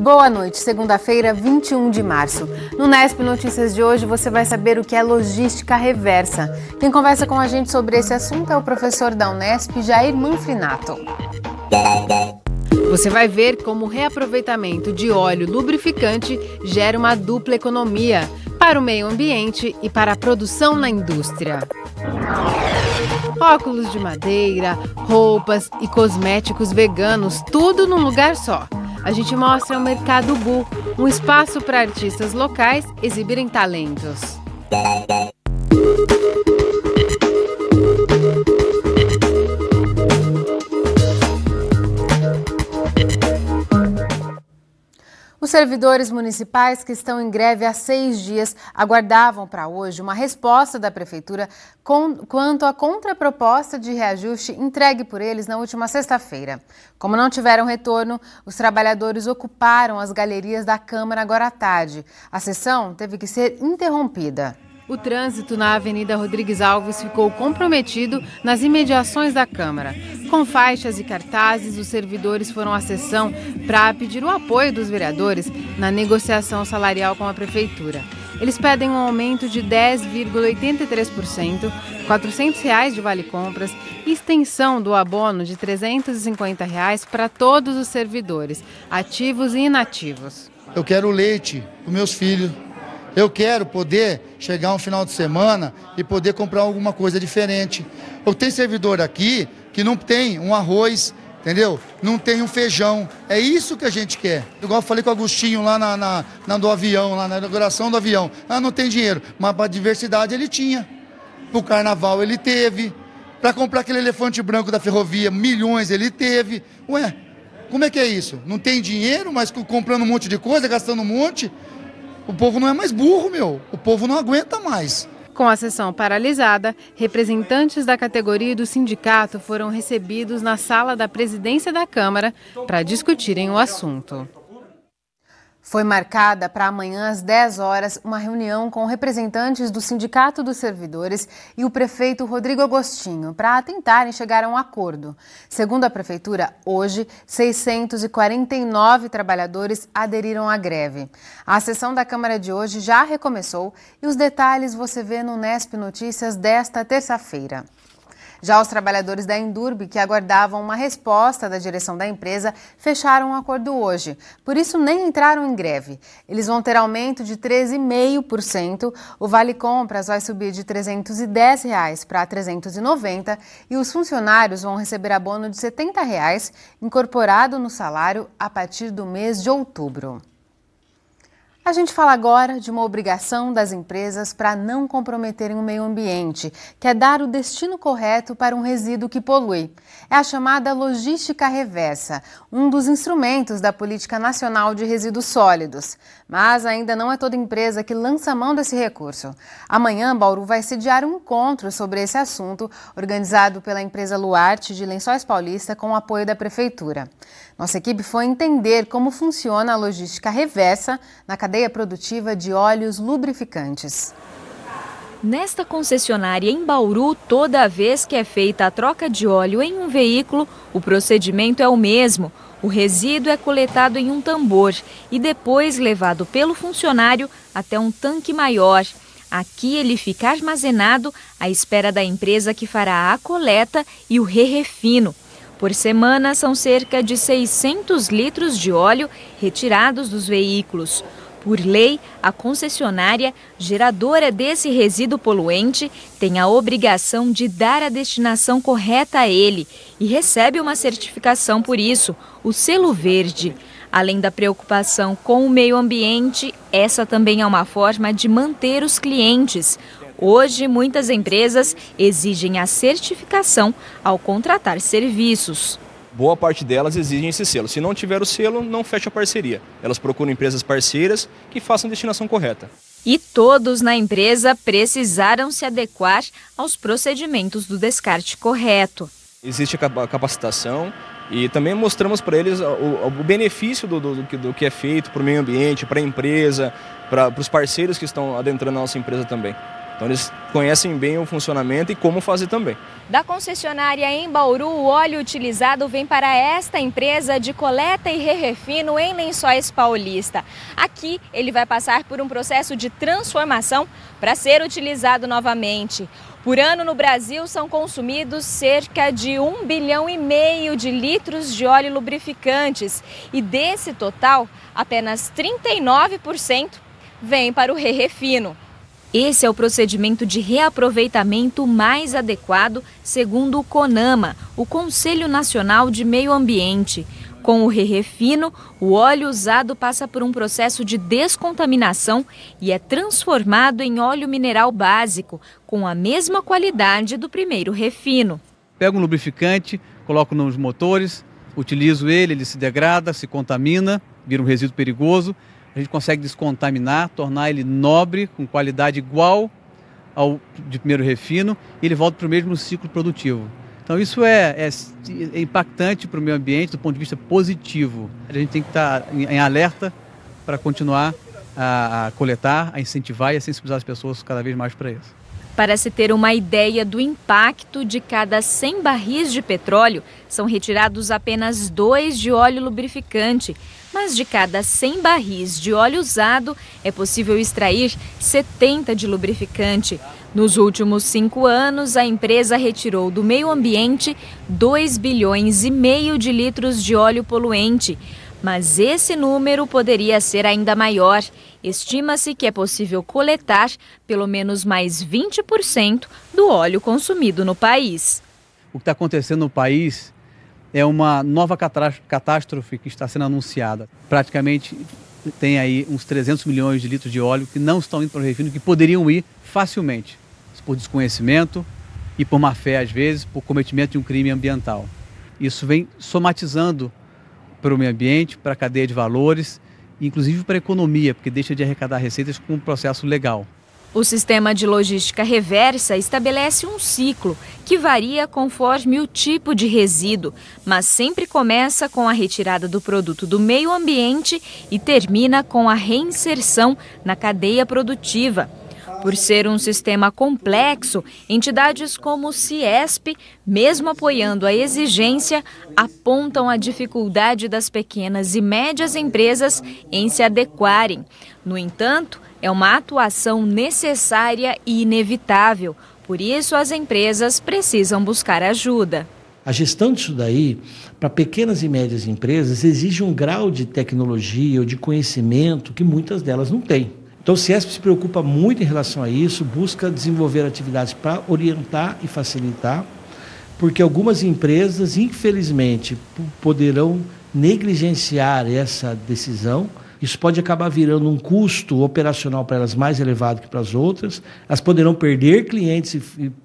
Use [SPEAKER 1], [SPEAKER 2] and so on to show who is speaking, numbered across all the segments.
[SPEAKER 1] Boa noite, segunda-feira, 21 de março. No Nesp Notícias de hoje você vai saber o que é logística reversa. Quem conversa com a gente sobre esse assunto é o professor da Unesp, Jair Manfrinato. Você vai ver como o reaproveitamento de óleo lubrificante gera uma dupla economia para o meio ambiente e para a produção na indústria. Óculos de madeira, roupas e cosméticos veganos, tudo num lugar só a gente mostra o Mercado Bu, um espaço para artistas locais exibirem talentos. Os servidores municipais que estão em greve há seis dias aguardavam para hoje uma resposta da Prefeitura com, quanto à contraproposta de reajuste entregue por eles na última sexta-feira. Como não tiveram retorno, os trabalhadores ocuparam as galerias da Câmara agora à tarde. A sessão teve que ser interrompida o trânsito na Avenida Rodrigues Alves ficou comprometido nas imediações da Câmara. Com faixas e cartazes, os servidores foram à sessão para pedir o apoio dos vereadores na negociação salarial com a Prefeitura. Eles pedem um aumento de 10,83%, R$ reais de vale-compras e extensão do abono de R$ 350 reais para todos os servidores, ativos e inativos.
[SPEAKER 2] Eu quero leite para meus filhos, eu quero poder chegar um final de semana e poder comprar alguma coisa diferente. Eu tenho servidor aqui que não tem um arroz, entendeu? Não tem um feijão. É isso que a gente quer. Igual eu falei com o Agostinho lá na, na, na do avião, lá na inauguração do avião. Ah, não tem dinheiro. Mas para diversidade ele tinha. Para o carnaval ele teve. Para comprar aquele elefante branco da ferrovia, milhões ele teve. Ué, como é que é isso? Não tem dinheiro, mas comprando um monte de coisa, gastando um monte. O povo não é mais burro, meu. O povo não
[SPEAKER 1] aguenta mais. Com a sessão paralisada, representantes da categoria e do sindicato foram recebidos na sala da presidência da Câmara para discutirem o assunto. Foi marcada para amanhã às 10 horas uma reunião com representantes do Sindicato dos Servidores e o prefeito Rodrigo Agostinho para tentarem chegar a um acordo. Segundo a prefeitura, hoje 649 trabalhadores aderiram à greve. A sessão da Câmara de hoje já recomeçou e os detalhes você vê no Nesp Notícias desta terça-feira. Já os trabalhadores da Endurbe, que aguardavam uma resposta da direção da empresa, fecharam o um acordo hoje. Por isso, nem entraram em greve. Eles vão ter aumento de 13,5%. O Vale Compras vai subir de R$ 310 reais para R$ 390 e os funcionários vão receber abono de R$ 70 reais, incorporado no salário a partir do mês de outubro. A gente fala agora de uma obrigação das empresas para não comprometerem o meio ambiente, que é dar o destino correto para um resíduo que polui. É a chamada logística reversa, um dos instrumentos da Política Nacional de Resíduos Sólidos. Mas ainda não é toda empresa que lança mão desse recurso. Amanhã, Bauru vai sediar um encontro sobre esse assunto, organizado pela empresa Luarte de Lençóis Paulista com o apoio da Prefeitura. Nossa equipe foi entender como funciona a logística reversa na cadeia produtiva de óleos lubrificantes. Nesta concessionária em Bauru, toda vez que é feita a troca
[SPEAKER 2] de óleo em um veículo, o procedimento é o mesmo. O resíduo é coletado em um tambor e depois levado pelo funcionário até um tanque maior. Aqui ele fica armazenado à espera da empresa que fará a coleta e o re-refino. Por semana, são cerca de 600 litros de óleo retirados dos veículos. Por lei, a concessionária, geradora desse resíduo poluente, tem a obrigação de dar a destinação correta a ele e recebe uma certificação por isso, o selo verde. Além da preocupação com o meio ambiente, essa também é uma forma de manter os clientes, Hoje, muitas empresas exigem a certificação ao contratar serviços. Boa parte delas exigem esse selo. Se não tiver o selo, não fecha a parceria. Elas procuram empresas parceiras que façam a destinação correta. E todos na empresa precisaram se adequar aos procedimentos do descarte correto. Existe a capacitação e também mostramos para eles o, o benefício do, do, do, que é feito para o meio ambiente, para a empresa, para os parceiros que estão adentrando a nossa empresa também. Então eles conhecem bem o funcionamento e como fazer também. Da concessionária em Bauru, o óleo utilizado vem para esta empresa de coleta e re-refino em Lençóis Paulista. Aqui ele vai passar por um processo de transformação para ser utilizado novamente. Por ano no Brasil são consumidos cerca de 1 bilhão e meio de litros de óleo lubrificantes e desse total, apenas 39% vem para o re-refino. Esse é o procedimento de reaproveitamento mais adequado, segundo o CONAMA, o Conselho Nacional de Meio Ambiente. Com o rerefino, o óleo usado passa por um processo de descontaminação e é transformado em óleo mineral básico, com a mesma qualidade do primeiro refino.
[SPEAKER 3] Pego um lubrificante, coloco nos motores, utilizo ele, ele se degrada, se contamina, vira um resíduo perigoso a gente consegue descontaminar, tornar ele nobre, com qualidade igual ao de primeiro refino, e ele volta para o mesmo ciclo produtivo. Então isso é, é, é impactante para o meio ambiente do ponto de vista positivo. A gente tem que tá estar em alerta para continuar a, a coletar, a incentivar e a sensibilizar as pessoas cada vez mais para isso.
[SPEAKER 2] Para se ter uma ideia do impacto, de cada 100 barris de petróleo, são retirados apenas dois de óleo lubrificante mas de cada 100 barris de óleo usado, é possível extrair 70 de lubrificante. Nos últimos cinco anos, a empresa retirou do meio ambiente 2 bilhões e meio de litros de óleo poluente. Mas esse número poderia ser ainda maior. Estima-se que é possível coletar pelo menos mais 20% do óleo consumido no país.
[SPEAKER 3] O que está acontecendo no país é uma nova catástrofe que está sendo anunciada. Praticamente tem aí uns 300 milhões de litros de óleo que não estão indo para o refino, que poderiam ir facilmente, por desconhecimento e por má fé, às vezes, por cometimento de um crime ambiental. Isso vem somatizando para o meio ambiente, para a cadeia de valores, inclusive para a economia, porque deixa de arrecadar receitas com um processo legal. O
[SPEAKER 2] sistema de logística reversa estabelece um ciclo que varia conforme o tipo de resíduo, mas sempre começa com a retirada do produto do meio ambiente e termina com a reinserção na cadeia produtiva. Por ser um sistema complexo, entidades como o CIESP, mesmo apoiando a exigência, apontam a dificuldade das pequenas e médias empresas em se adequarem. No entanto, é uma atuação necessária e inevitável. Por isso, as empresas precisam buscar ajuda.
[SPEAKER 4] A gestão disso daí, para pequenas e médias empresas, exige um grau de tecnologia ou de conhecimento que muitas delas não têm. Então, o CIESP se preocupa muito em relação a isso, busca desenvolver atividades para orientar e facilitar, porque algumas empresas, infelizmente, poderão negligenciar essa decisão isso pode acabar virando um custo operacional para elas mais elevado que para as outras. Elas poderão perder clientes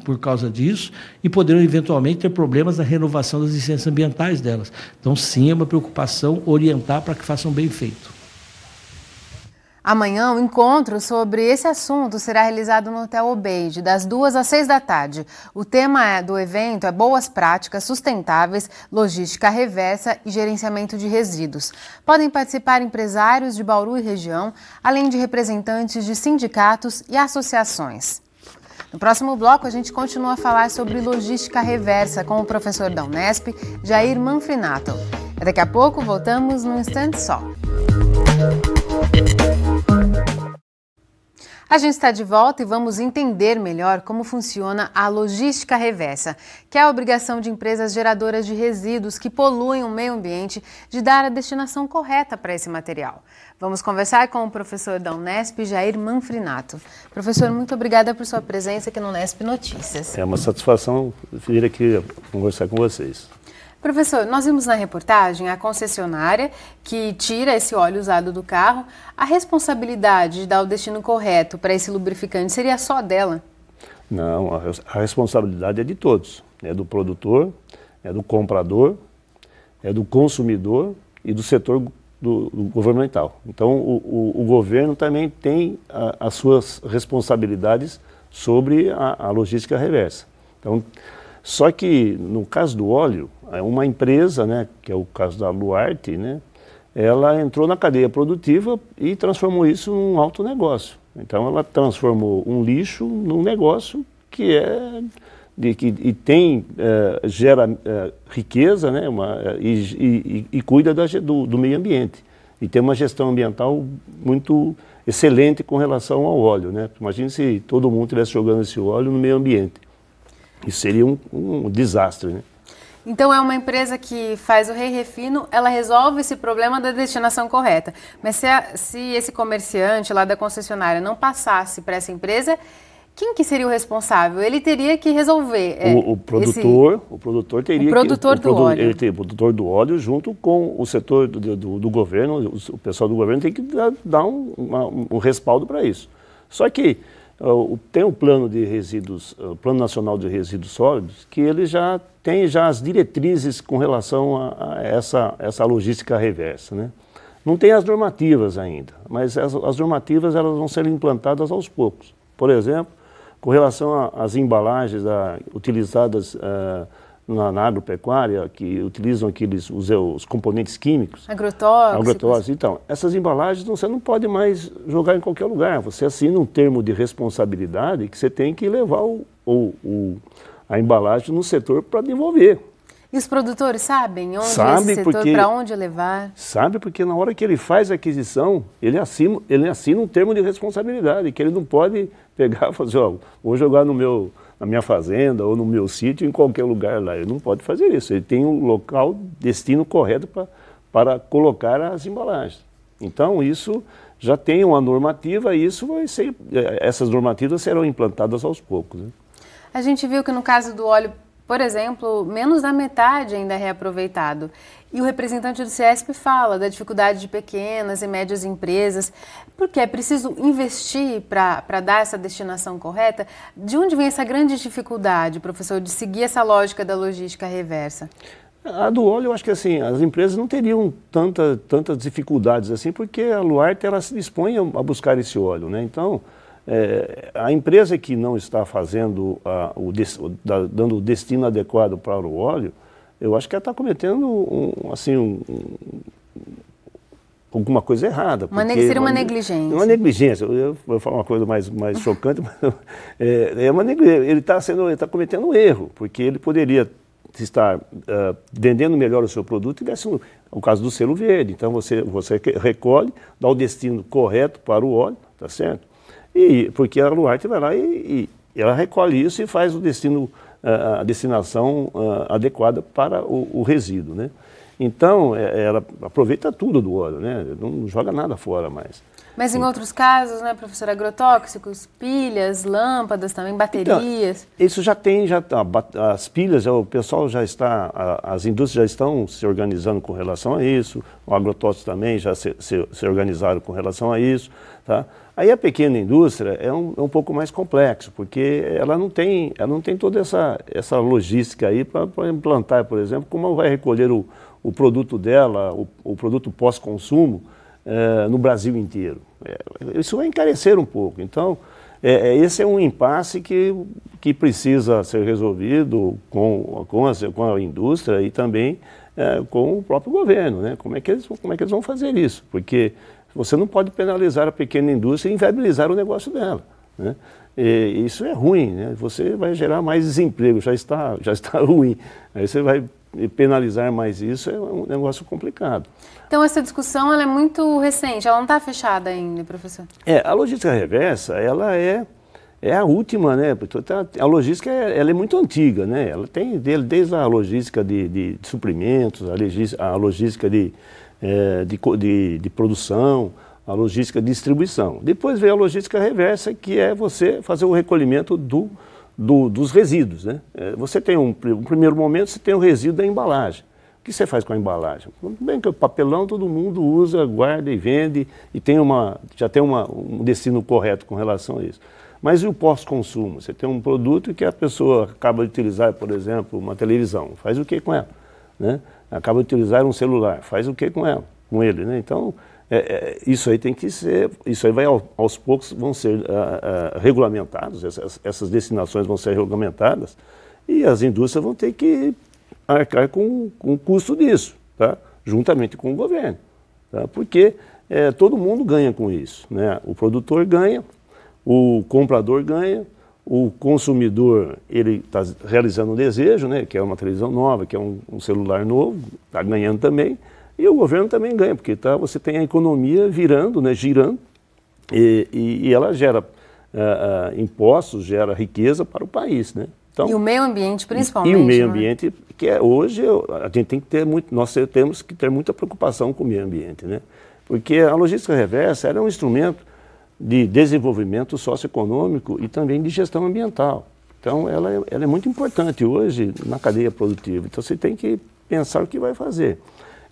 [SPEAKER 4] por causa disso e poderão eventualmente ter problemas na renovação das licenças ambientais delas. Então, sim, é uma preocupação orientar para que façam bem
[SPEAKER 3] feito.
[SPEAKER 1] Amanhã, o um encontro sobre esse assunto será realizado no Hotel Obeide, das duas às seis da tarde. O tema é, do evento é Boas Práticas Sustentáveis, Logística Reversa e Gerenciamento de Resíduos. Podem participar empresários de Bauru e região, além de representantes de sindicatos e associações. No próximo bloco, a gente continua a falar sobre logística reversa com o professor da Unesp, Jair Manfrinato. Daqui a pouco, voltamos num instante só. A gente está de volta e vamos entender melhor como funciona a logística reversa, que é a obrigação de empresas geradoras de resíduos que poluem o meio ambiente de dar a destinação correta para esse material. Vamos conversar com o professor da Unesp, Jair Manfrinato. Professor, muito obrigada por sua presença aqui no Unesp Notícias. É uma
[SPEAKER 4] satisfação vir aqui conversar com vocês.
[SPEAKER 1] Professor, nós vimos na reportagem a concessionária que tira esse óleo usado do carro. A responsabilidade de dar o destino correto para esse lubrificante seria só dela?
[SPEAKER 4] Não, a, a responsabilidade é de todos. É do produtor, é do comprador, é do consumidor e do setor do, do governamental. Então, o, o, o, governo também tem a, as suas responsabilidades sobre a, a logística reversa. Então, só que no caso do óleo, é uma empresa, né, que é o caso da Luarte, né, ela entrou na cadeia produtiva e transformou isso num alto negócio. Então ela transformou um lixo num negócio que é de, que, e tem eh, gera eh, riqueza, né, uma, e, e, e cuida da, do, do meio ambiente e tem uma gestão ambiental muito excelente com relação ao óleo, né? Imagina se todo mundo estivesse jogando esse óleo no meio ambiente. Isso seria um, um desastre, né?
[SPEAKER 1] Então é uma empresa que faz o rei refino, ela resolve esse problema da destinação correta. Mas se, a, se esse comerciante lá da concessionária não passasse para essa empresa, quem que seria o responsável? Ele teria que resolver. É, o, o, produtor,
[SPEAKER 4] esse... o produtor teria o produtor que, do o, óleo. Ele tem, o produtor do óleo junto com o setor do, do, do governo, o, pessoal do governo tem que dar, um, uma, um respaldo para isso. Só que ah, tem o plano de resíduos, ah, o Plano Nacional de Resíduos Sólidos, que ele já tem já as diretrizes com relação a, a essa, essa logística reversa. Né? Não tem as normativas ainda, mas as, as, normativas elas vão ser implantadas aos poucos. Por exemplo, com relação às embalagens a, utilizadas. Ah, na, na agropecuária, que utilizam aqueles, os, eh, os componentes químicos.
[SPEAKER 1] Agrotóxicos. Agrotóxicos.
[SPEAKER 4] Então, essas embalagens você não pode mais jogar em qualquer lugar. Você assina um termo de responsabilidade que você tem que levar o, o, o a embalagem no setor para devolver.
[SPEAKER 1] E os produtores sabem onde sabe esse setor, para onde levar?
[SPEAKER 4] Sabe, porque na hora que ele faz a aquisição, ele assina, ele assina um termo de responsabilidade, que ele não pode pegar e fazer, ó, vou jogar no meu na minha fazenda ou no meu sítio, em qualquer lugar lá. Ele não pode fazer isso. Ele tem um local, destino correto pra, para colocar as embalagens. Então, isso já tem uma normativa e isso vai ser, eh, essas normativas serão implantadas aos poucos. Né?
[SPEAKER 1] A gente viu que no caso do óleo por exemplo, menos da metade ainda é reaproveitado. E o representante do CESP fala da dificuldade de pequenas e médias empresas, porque é preciso investir para dar essa destinação correta. De onde vem essa grande dificuldade, professor, de seguir essa lógica da logística reversa?
[SPEAKER 4] A do óleo, eu acho que assim, as empresas não teriam tanta, tantas dificuldades assim, porque a Luarte ela se dispõe a buscar esse óleo, né? Então, é, a empresa que não está fazendo a, o, dando o destino adequado para o óleo, eu acho que ela está cometendo um, assim, um, um, alguma coisa errada. Uma porque seria uma, uma, negligência. É uma negligência. Eu vou falar uma coisa mais, mais chocante, mas é, é uma negligência. Ele está tá cometendo um erro, porque ele poderia estar uh, vendendo melhor o seu produto tivesse um, o caso do selo verde. Então você, você recolhe, dá o destino correto para o óleo, tá certo? E, porque a Luarte vai lá e, e ela recolhe isso e faz o destino, a destinação ah, adequada para o, o resíduo. Né? Então, é, ela aproveita tudo do óleo, né? não joga nada fora mais.
[SPEAKER 1] Mas em outros casos, né, professor, agrotóxicos, pilhas, lâmpadas também, então, baterias.
[SPEAKER 4] Então, isso já tem, já tá, as pilhas, o pessoal já está, as indústrias já estão se organizando com relação a isso, o agrotóxico também já se, se, se organizaram com relação a isso, tá? Aí a pequena indústria é um, é um pouco mais complexo, porque ela não tem, ela não tem toda essa, essa logística aí para implantar, por exemplo, como ela vai recolher o, o produto dela, o, o produto pós-consumo, é, no Brasil inteiro. É, isso vai encarecer um pouco. Então, é, é, esse é um impasse que, que precisa ser resolvido com, com, a, com a indústria e também é, com o próprio governo, né? Como é que eles, como é que eles vão fazer isso? Porque você não pode penalizar a pequena indústria e inviabilizar o negócio dela. Né? E isso é ruim, né? você vai gerar mais desemprego, já está, já está ruim. Aí você vai penalizar mais isso, é um negócio complicado.
[SPEAKER 1] Então essa discussão ela é muito recente, ela não está fechada ainda, professor?
[SPEAKER 4] É, a logística reversa, ela é, é a última, né? Porque tá, a logística ela é muito antiga, né? Ela tem desde a logística de, de, de suprimentos, a logística de é, de, de, de, produção, a logística de distribuição. Depois vem a logística reversa, que é você fazer o recolhimento do, do, dos resíduos. Né? É, você tem um, um primeiro momento, você tem o resíduo da embalagem. O que você faz com a embalagem? Bem que o papelão todo mundo usa, guarda e vende e tem uma, já tem uma, um destino correto com relação a isso. Mas e o pós-consumo? Você tem um produto que a pessoa acaba de utilizar, por exemplo, uma televisão. Faz o que com ela? Né? acaba de utilizar um celular, faz o que com ela, com ele, né? Então, é, é, isso aí tem que ser, isso aí vai ao, aos poucos vão ser uh, uh, regulamentados, essas, essas, destinações vão ser regulamentadas e as indústrias vão ter que arcar com, com o custo disso, tá? juntamente com o governo, tá? porque é, todo mundo ganha com isso, né? o produtor ganha, o comprador ganha, o consumidor ele está realizando um desejo, né? Que é uma televisão nova, que é um, um celular novo, está ganhando também. E o governo também ganha, porque tá, você tem a economia virando, né, girando, e, e, e ela gera uh, uh, impostos, gera riqueza para o país. Né? Então, e o
[SPEAKER 1] meio ambiente, principalmente. E, o meio né?
[SPEAKER 4] ambiente, que é, hoje a gente tem que ter muito, nós temos que ter muita preocupação com o meio ambiente. Né? Porque a logística reversa era é um instrumento de desenvolvimento socioeconômico e também de gestão ambiental. Então, ela, é, ela é muito importante hoje na cadeia produtiva. Então, você tem que pensar o que vai fazer.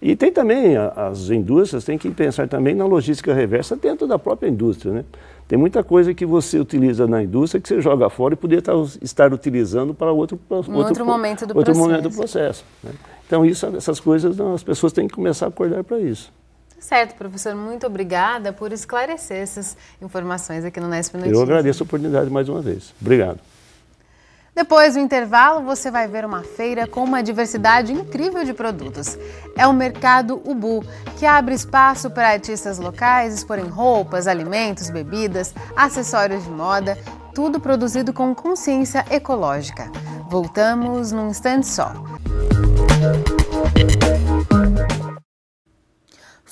[SPEAKER 4] E tem também, as indústrias têm que pensar também na logística reversa dentro da própria indústria. Né? Tem muita coisa que você utiliza na indústria que você joga fora e poderia tá, estar utilizando para outro, um outro, outro, momento do outro processo. Momento do processo né? Então, isso, essas coisas as pessoas têm que começar a acordar para isso.
[SPEAKER 1] Certo, professor, muito obrigada por esclarecer essas informações aqui no Nesp Notícias. Eu
[SPEAKER 4] agradeço a oportunidade mais uma vez. Obrigado.
[SPEAKER 1] Depois do intervalo, você vai ver uma feira com uma diversidade incrível de produtos. É o Mercado Ubu, que abre espaço para artistas locais exporem roupas, alimentos, bebidas, acessórios de moda, tudo produzido com consciência ecológica. Voltamos num instante só. Música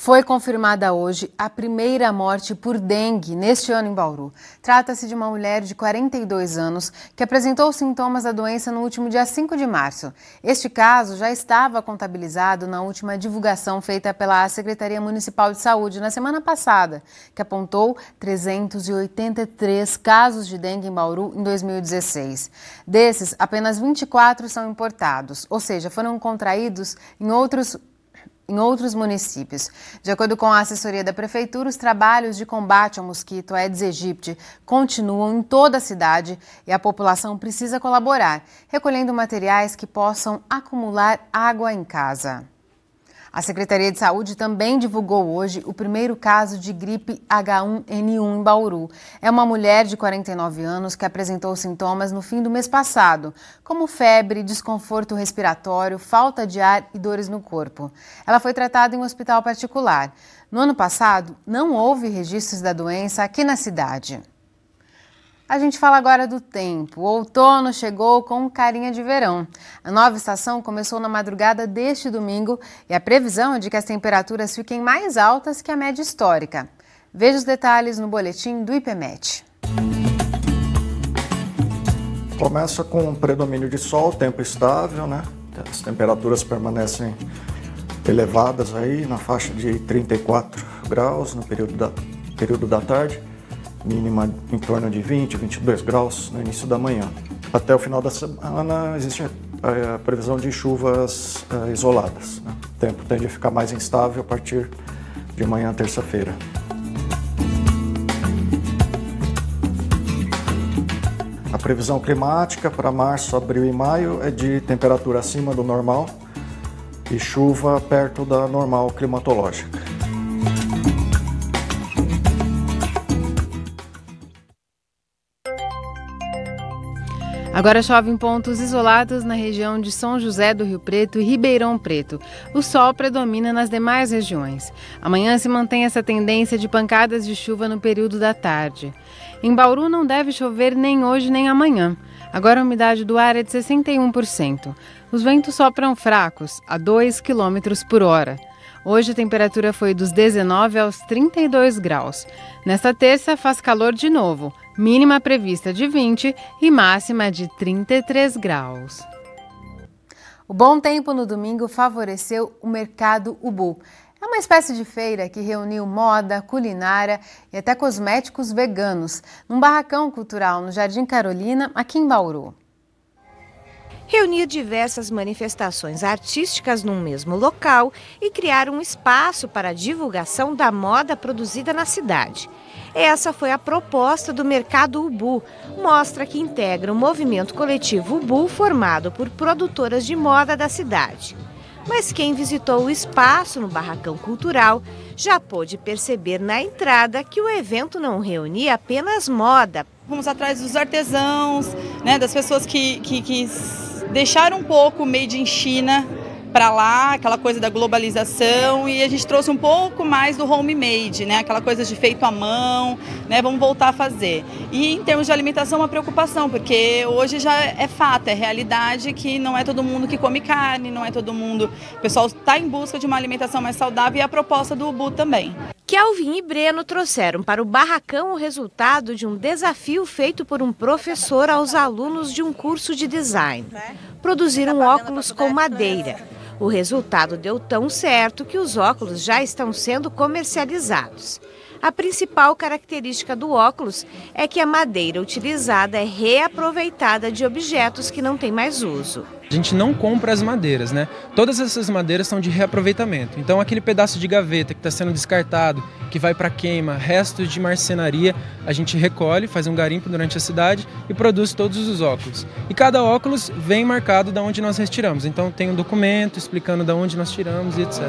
[SPEAKER 1] Foi confirmada hoje a primeira morte por dengue neste ano em Bauru. Trata-se de uma mulher de 42 anos que apresentou sintomas da doença no último dia 5 de março. Este caso já estava contabilizado na última divulgação feita pela Secretaria Municipal de Saúde na semana passada, que apontou 383 casos de dengue em Bauru em 2016. Desses, apenas 24 são importados, ou seja, foram contraídos em outros em outros municípios. De acordo com a assessoria da Prefeitura, os trabalhos de combate ao mosquito Aedes aegypti continuam em toda a cidade e a população precisa colaborar, recolhendo materiais que possam acumular água em casa. A Secretaria de Saúde também divulgou hoje o primeiro caso de gripe H1N1 em Bauru. É uma mulher de 49 anos que apresentou sintomas no fim do mês passado, como febre, desconforto respiratório, falta de ar e dores no corpo. Ela foi tratada em um hospital particular. No ano passado, não houve registros da doença aqui na cidade. A gente fala agora do tempo. O outono chegou com carinha de verão. A nova estação começou na madrugada deste domingo e a previsão é de que as temperaturas fiquem mais altas que a média histórica. Veja os detalhes no boletim do IPMET.
[SPEAKER 4] Começa com um predomínio de sol, tempo estável, né? As temperaturas permanecem elevadas aí na faixa de 34 graus no período da, período da tarde mínima em torno de 20, 22 graus no início da manhã. Até o final da semana existe eh, a previsão de chuvas eh, isoladas. Né? O tempo tende a ficar mais instável a partir de manhã, terça-feira. A previsão climática para março, abril e maio é de temperatura acima do normal e chuva perto da normal climatológica.
[SPEAKER 1] Agora chove em pontos isolados na região de São José do Rio Preto e Ribeirão Preto. O sol predomina nas demais regiões. Amanhã se mantém essa tendência de pancadas de chuva no período da tarde. Em Bauru não deve chover nem hoje nem amanhã. Agora a umidade do ar é de 61%. Os ventos sopram fracos, a 2 km por hora. Hoje a temperatura foi dos 19 aos 32 graus. Nesta terça faz calor de novo mínima prevista de 20 e máxima de 33 graus. O bom tempo no domingo favoreceu o mercado Ubu. É uma espécie de feira que reuniu moda, culinária e até cosméticos veganos num barracão cultural no Jardim Carolina, aqui em Bauru.
[SPEAKER 5] Reunir diversas manifestações artísticas num mesmo local e criar um espaço para a divulgação da moda produzida na cidade. Essa foi a proposta do mercado Ubu, mostra que integra o movimento coletivo Ubu formado por produtoras de moda da cidade. Mas quem visitou o espaço no Barracão Cultural já pôde perceber na entrada que o evento não reunia apenas moda. Vamos atrás dos
[SPEAKER 3] artesãos, né, das pessoas que, que, que deixaram um pouco o made in China para lá, aquela coisa da globalização e a gente trouxe um pouco mais do homemade, né? Aquela coisa de feito à mão, né? Vamos voltar a fazer. E em termos de alimentação, uma preocupação, porque hoje já é fato, é realidade que não é todo mundo que come carne, não é todo mundo. O pessoal está em busca de uma alimentação mais saudável e a proposta do Ubu também.
[SPEAKER 5] Kelvin e Breno trouxeram para o barracão o resultado de um desafio feito por um professor aos alunos de um curso de design. Né? Produziram tá óculos com né? madeira. O resultado deu tão certo que os óculos já estão sendo comercializados. A principal característica do óculos é que a madeira utilizada é reaproveitada de objetos que não têm mais
[SPEAKER 3] uso. A gente não compra as madeiras, né? Todas essas madeiras são de reaproveitamento. Então, aquele pedaço de gaveta que está sendo descartado, que vai para queima, restos de marcenaria, a gente recolhe, faz um garimpo durante a cidade e produz todos os óculos. E cada óculos vem marcado da onde nós retiramos. Então, tem um documento explicando da onde nós tiramos e etc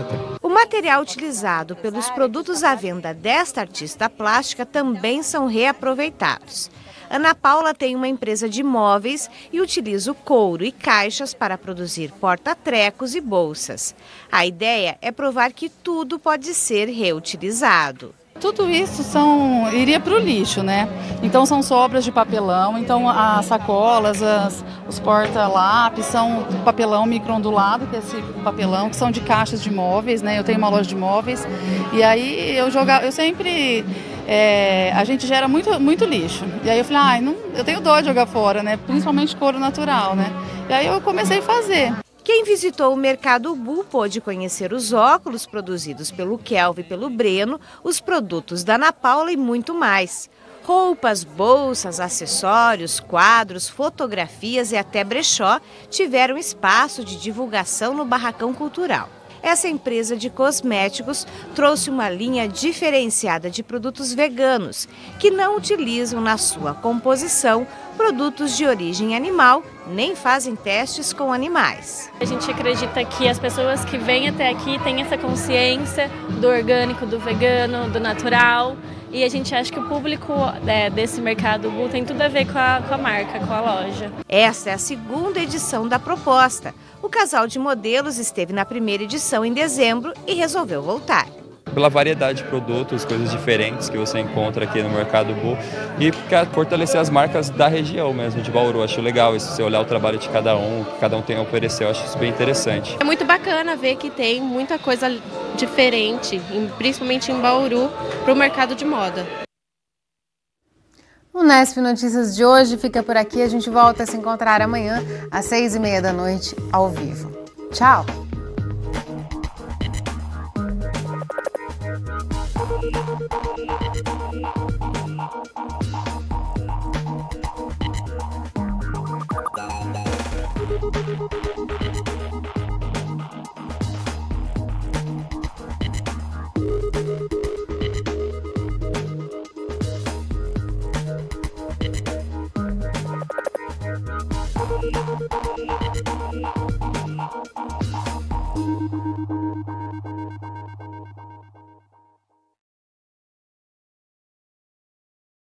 [SPEAKER 5] material utilizado pelos produtos à venda desta artista plástica também são reaproveitados. Ana Paula tem uma empresa de móveis e utiliza o couro e caixas para produzir porta-trecos e bolsas. A ideia é provar que tudo pode ser reutilizado.
[SPEAKER 1] Tudo isso são, iria para o lixo, né? Então são sobras de papelão, então as sacolas, as, os porta-lápis, são papelão micro-ondulado, que é esse papelão, que são de caixas de móveis, né? Eu tenho uma loja de móveis. E aí eu jogava, eu sempre. É, a gente gera muito, muito lixo. E aí eu falei, ah, não, eu tenho dó de jogar fora, né? Principalmente couro natural, né? E aí eu comecei a fazer. Quem visitou
[SPEAKER 5] o Mercado Bu pôde conhecer os óculos produzidos pelo Kelvin e pelo Breno, os produtos da Ana Paula e muito mais. Roupas, bolsas, acessórios, quadros, fotografias e até brechó tiveram espaço de divulgação no Barracão Cultural. Essa empresa de cosméticos trouxe uma linha diferenciada de produtos veganos, que não utilizam na sua composição produtos de origem animal, nem fazem testes com animais. A gente acredita
[SPEAKER 2] que as pessoas que vêm até aqui têm essa consciência do orgânico, do vegano, do natural e a gente acha que o público é, desse mercado Bull tem tudo a ver com a, com a marca, com a loja.
[SPEAKER 5] Esta é a segunda edição da proposta. O casal de modelos esteve na primeira edição em dezembro e resolveu voltar
[SPEAKER 2] pela variedade de produtos, coisas diferentes que você encontra aqui no Mercado Bull e quer fortalecer as marcas da região mesmo de Bauru. Acho legal isso, você olhar o trabalho de cada um, que cada um tem a oferecer, eu acho super interessante.
[SPEAKER 5] É muito bacana ver que tem muita coisa diferente, principalmente em Bauru, para o mercado de moda.
[SPEAKER 1] O Nesp Notícias de hoje fica por aqui. A gente volta a se encontrar amanhã às seis e meia da noite, ao vivo. Tchau!